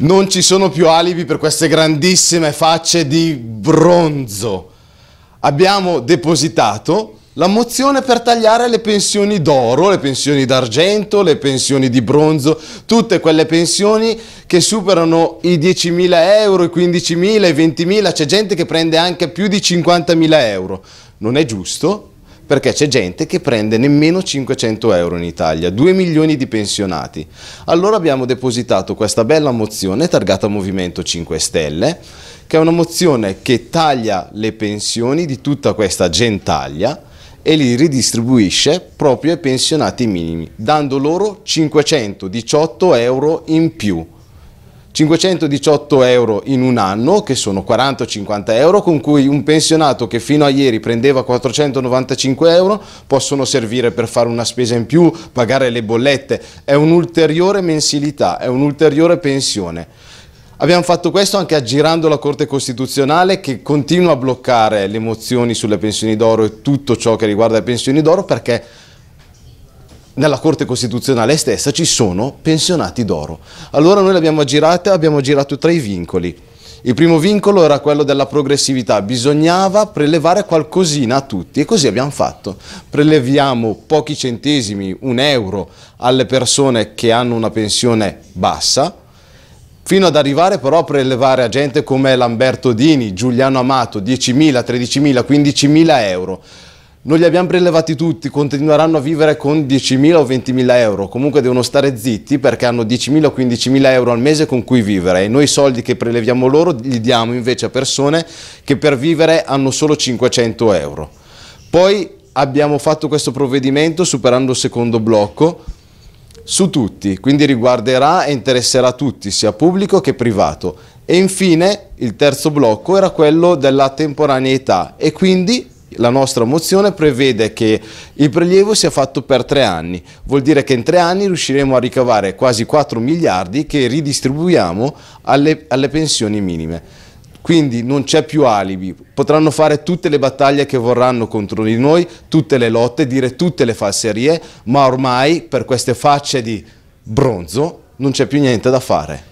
Non ci sono più alibi per queste grandissime facce di bronzo. Abbiamo depositato la mozione per tagliare le pensioni d'oro, le pensioni d'argento, le pensioni di bronzo, tutte quelle pensioni che superano i 10.000 euro, i 15.000, i 20.000, c'è gente che prende anche più di 50.000 euro. Non è giusto, perché c'è gente che prende nemmeno 500 euro in Italia, 2 milioni di pensionati. Allora abbiamo depositato questa bella mozione targata Movimento 5 Stelle, che è una mozione che taglia le pensioni di tutta questa gentaglia e li ridistribuisce proprio ai pensionati minimi, dando loro 518 euro in più. 518 euro in un anno, che sono 40-50 euro, con cui un pensionato che fino a ieri prendeva 495 euro possono servire per fare una spesa in più, pagare le bollette. È un'ulteriore mensilità, è un'ulteriore pensione. Abbiamo fatto questo anche aggirando la Corte Costituzionale che continua a bloccare le mozioni sulle pensioni d'oro e tutto ciò che riguarda le pensioni d'oro perché nella Corte Costituzionale stessa ci sono pensionati d'oro. Allora noi l'abbiamo aggirata, abbiamo aggirato tre vincoli. Il primo vincolo era quello della progressività, bisognava prelevare qualcosina a tutti e così abbiamo fatto. Preleviamo pochi centesimi, un euro, alle persone che hanno una pensione bassa, fino ad arrivare però a prelevare a gente come Lamberto Dini, Giuliano Amato, 10.000, 13.000, 15.000 euro non li abbiamo prelevati tutti, continueranno a vivere con 10.000 o 20.000 euro, comunque devono stare zitti perché hanno 10.000 o 15.000 euro al mese con cui vivere e noi i soldi che preleviamo loro li diamo invece a persone che per vivere hanno solo 500 euro. Poi abbiamo fatto questo provvedimento superando il secondo blocco su tutti, quindi riguarderà e interesserà tutti, sia pubblico che privato. E infine il terzo blocco era quello della temporaneità e quindi la nostra mozione prevede che il prelievo sia fatto per tre anni, vuol dire che in tre anni riusciremo a ricavare quasi 4 miliardi che ridistribuiamo alle, alle pensioni minime. Quindi non c'è più alibi, potranno fare tutte le battaglie che vorranno contro di noi, tutte le lotte, dire tutte le falserie, ma ormai per queste facce di bronzo non c'è più niente da fare.